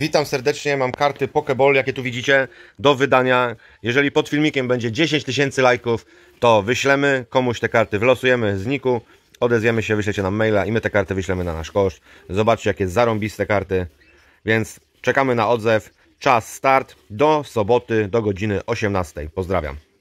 Witam serdecznie, mam karty Pokeball, jakie tu widzicie, do wydania. Jeżeli pod filmikiem będzie 10 tysięcy lajków, to wyślemy komuś te karty, wlosujemy z Niku, odezwiemy się, wyślecie nam maila i my te karty wyślemy na nasz koszt. Zobaczcie, jakie zarąbiste karty. Więc czekamy na odzew. Czas start do soboty do godziny 18. Pozdrawiam.